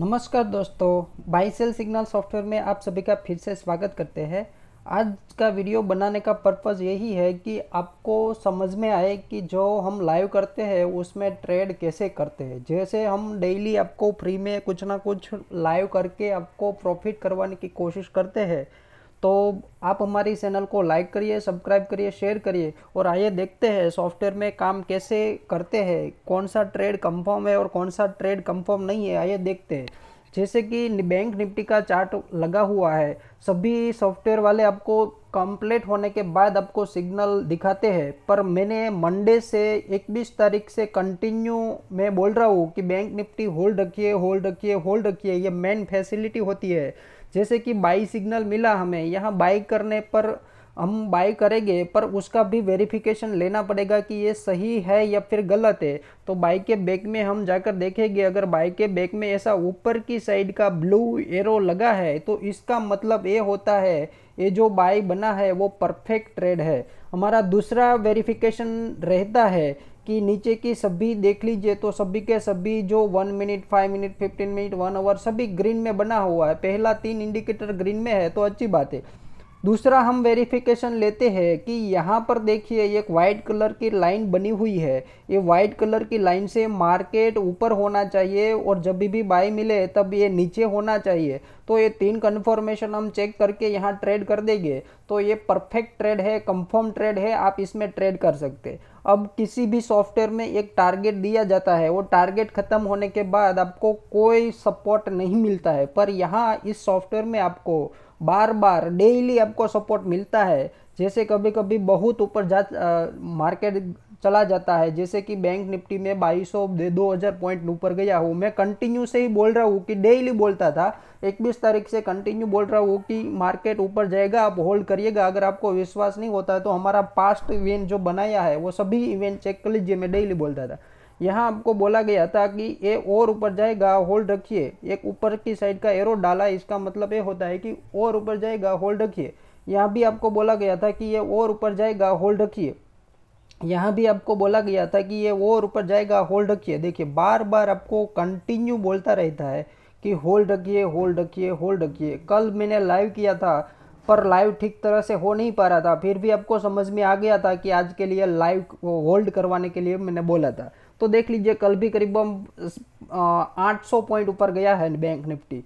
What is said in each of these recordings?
नमस्कार दोस्तों buy sell signal software में आप सभी का फिर से स्वागत करते हैं आज का वीडियो बनाने का पर्पस यही है कि आपको समझ में आए कि जो हम लाइव करते हैं उसमें ट्रेड कैसे करते हैं जैसे हम डेली आपको फ्री में कुछ ना कुछ लाइव करके आपको प्रॉफिट करवाने की कोशिश करते हैं तो आप हमारी चैनल को लाइक करिए सब्सक्राइब करिए शेयर करिए और आइए देखते हैं सॉफ्टवेयर में काम कैसे करते हैं कौन सा ट्रेड कंफर्म है और कौन सा ट्रेड कंफर्म नहीं है आइए देखते हैं जैसे कि बैंक निफ्टी का चार्ट लगा हुआ है सभी सॉफ्टवेयर वाले आपको कंप्लीट होने के बाद आपको सिग्नल दिखाते हैं पर मैंने मंडे से 21 तारीख से कंटिन्यू मैं बोल रहा हूँ कि बैंक निफ्टी होल्ड रखिए होल्ड रखिए होल्ड रखिए ये मेन फैसिलिटी होती है जैसे कि बाई सिग्नल मिला हमें यहाँ बाई करने पर हम बाई करेंगे पर उसका भी वेरिफिकेशन लेना पड़ेगा कि ये सही है या फिर गलत है तो बाइक के बैक में हम जाकर देखेंगे अगर बाइक के बैक में ऐसा ऊपर की साइड का ब्लू एरो लगा है तो इसका मतलब ये होता है ये जो बाई बना है वो परफेक्ट ट्रेड है हमारा दूसरा वेरिफिकेशन रहता है कि नीचे की सभी देख लीजिए तो सभी के सभी जो one minute five minute fifteen minute one hour सभी ग्रीन में बना हुआ है पहला तीन इंडिकेटर ग्रीन में है तो अच्छी बात है दूसरा हम वेरिफिकेशन लेते हैं कि यहाँ पर देखिए एक वाइट कलर की लाइन बनी हुई है ये वाइट कलर की लाइन से मार्केट ऊपर होना चाहिए और जब भी बाई मिले तब ये नीचे होना चाहिए तो ये तीन कन्फर्मेशन हम चेक करके यहाँ ट्रेड कर देंगे तो ये परफेक्ट ट्रेड है कंफर्म ट्रेड है आप इसमें ट्रेड कर सकते अब किसी भी सॉफ्टवेयर में एक टारगेट दिया जाता है वो टारगेट ख़त्म होने के बाद आपको कोई सपोर्ट नहीं मिलता है पर यहाँ इस सॉफ्टवेयर में आपको बार बार डेली आपको सपोर्ट मिलता है जैसे कभी कभी बहुत ऊपर जा मार्केट चला जाता है जैसे कि बैंक निफ्टी में बाईस सौ दो हज़ार पॉइंट ऊपर गया हूँ मैं कंटिन्यू से ही बोल रहा हूँ कि डेली बोलता था इक्कीस तारीख से कंटिन्यू बोल रहा हूँ कि मार्केट ऊपर जाएगा आप होल्ड करिएगा अगर आपको विश्वास नहीं होता है तो हमारा पास्ट इवेंट जो बनाया है वो सभी इवेंट चेक कर लीजिए मैं डेली बोलता था यहाँ आपको बोला गया था कि ये और ऊपर जाएगा होल्ड रखिए एक ऊपर की साइड का एरो डाला इसका मतलब ये होता है कि और ऊपर जाएगा होल्ड रखिए यहाँ भी आपको बोला गया था कि ये और ऊपर जाएगा होल्ड रखिए यहाँ भी आपको बोला गया था कि ये और ऊपर जाएगा होल्ड रखिए देखिए बार बार आपको कंटिन्यू बोलता रहता है कि होल्ड रखिए होल्ड रखिए होल्ड रखिए कल मैंने लाइव किया था पर लाइव ठीक तरह से हो नहीं पा रहा था फिर भी आपको समझ में आ गया था कि आज के लिए लाइव होल्ड करवाने के लिए मैंने बोला था तो देख लीजिए कल भी आठ 800 पॉइंट ऊपर गया है बैंक निफ्टी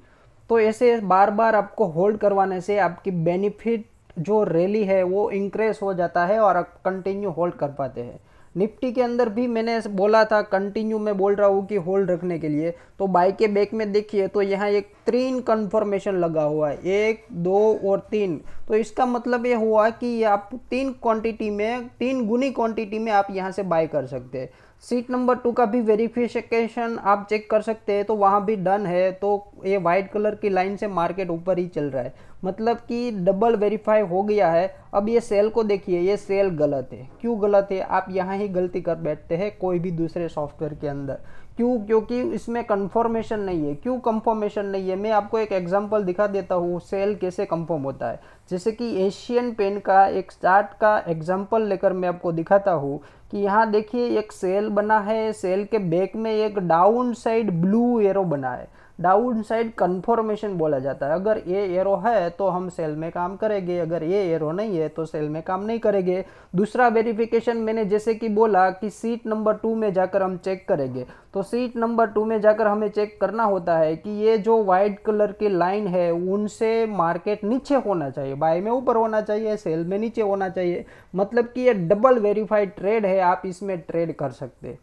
तो ऐसे बार बार आपको होल्ड करवाने से आपकी बेनिफिट जो रैली है वो इंक्रेज हो जाता है और आप कंटिन्यू होल्ड कर पाते हैं निफ्टी के अंदर भी मैंने बोला था कंटिन्यू मैं बोल रहा हूँ कि होल्ड रखने के लिए तो बाई के बैक में देखिए तो यहाँ एक तीन कन्फर्मेशन लगा हुआ है एक दो और तीन तो इसका मतलब ये हुआ कि आप तीन क्वांटिटी में तीन गुनी क्वांटिटी में आप यहाँ से बाय कर सकते हैं सीट नंबर टू का भी वेरिफिकेशन आप चेक कर सकते हैं तो वहाँ भी डन है तो ये वाइट कलर की लाइन से मार्केट ऊपर ही चल रहा है मतलब कि डबल वेरीफाई हो गया है अब ये सेल को देखिए ये सेल गलत है क्यों गलत है आप यहाँ ही गलती कर बैठते हैं कोई भी दूसरे सॉफ्टवेयर के अंदर क्यों क्योंकि इसमें कंफर्मेशन नहीं है क्यों कंफर्मेशन नहीं है मैं आपको एक एग्जांपल दिखा देता हूँ सेल कैसे कंफर्म होता है जैसे कि एशियन पेन का एक चार्ट का एग्जांपल लेकर मैं आपको दिखाता हूँ कि यहाँ देखिए एक सेल बना है सेल के बैक में एक डाउन साइड ब्लू एरो बना है डाउन साइड कन्फर्मेशन बोला जाता है अगर ये एरो है तो हम सेल में काम करेंगे अगर ये एरो नहीं है तो सेल में काम नहीं करेंगे दूसरा वेरिफिकेशन मैंने जैसे कि बोला कि सीट नंबर टू में जाकर हम चेक करेंगे तो सीट नंबर टू में जाकर हमें चेक करना होता है कि ये जो वाइट कलर की लाइन है उनसे मार्केट नीचे होना चाहिए बाय में ऊपर होना चाहिए सेल में नीचे होना चाहिए मतलब कि ये डबल वेरीफाइड ट्रेड है आप इसमें ट्रेड कर सकते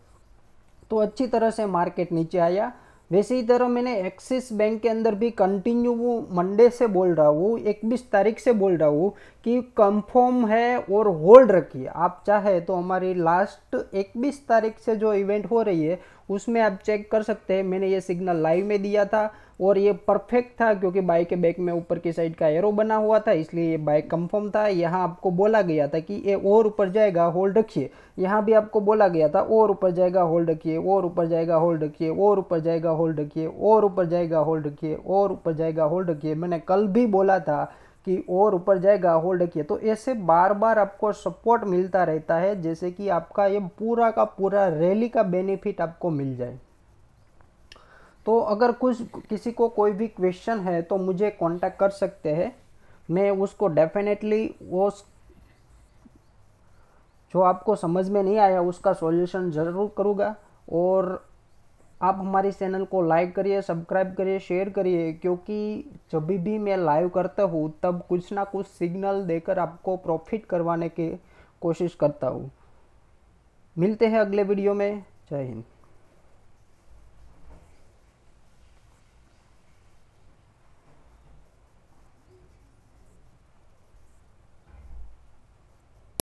तो अच्छी तरह से मार्केट नीचे आया वैसे ही तरह मैंने एक्सिस बैंक के अंदर भी कंटिन्यू वो मंडे से बोल रहा हूँ इकतीस तारीख से बोल रहा हूँ कि कंफर्म है और होल्ड रखिए आप चाहे तो हमारी लास्ट बीस तारीख से जो इवेंट हो रही है उसमें आप चेक कर सकते हैं मैंने ये सिग्नल लाइव में दिया था और ये परफेक्ट था क्योंकि बाइक के बैक में ऊपर की साइड का एरो बना हुआ था इसलिए ये बाइक कंफर्म था यहाँ आपको बोला गया था कि ये और ऊपर जाएगा होल्ड रखिए यहाँ भी आपको बोला गया था और ऊपर जाएगा होल्ड रखिए और ऊपर जाएगा होल्ड रखिए और ऊपर जाएगा होल्ड रखिए और ऊपर जाएगा होल्ड रखिए और ऊपर जाएगा होल्ड रखिए मैंने कल भी बोला था कि और ऊपर जाएगा होल्ड किया तो ऐसे बार बार आपको सपोर्ट मिलता रहता है जैसे कि आपका ये पूरा का पूरा रैली का बेनिफिट आपको मिल जाए तो अगर कुछ किसी को कोई भी क्वेश्चन है तो मुझे कांटेक्ट कर सकते हैं मैं उसको डेफिनेटली वो जो आपको समझ में नहीं आया उसका सॉल्यूशन ज़रूर करूँगा और आप हमारे चैनल को लाइक करिए सब्सक्राइब करिए शेयर करिए क्योंकि जब भी मैं लाइव करता हूँ तब कुछ ना कुछ सिग्नल देकर आपको प्रॉफिट करवाने की कोशिश करता हूँ मिलते हैं अगले वीडियो में जय हिंद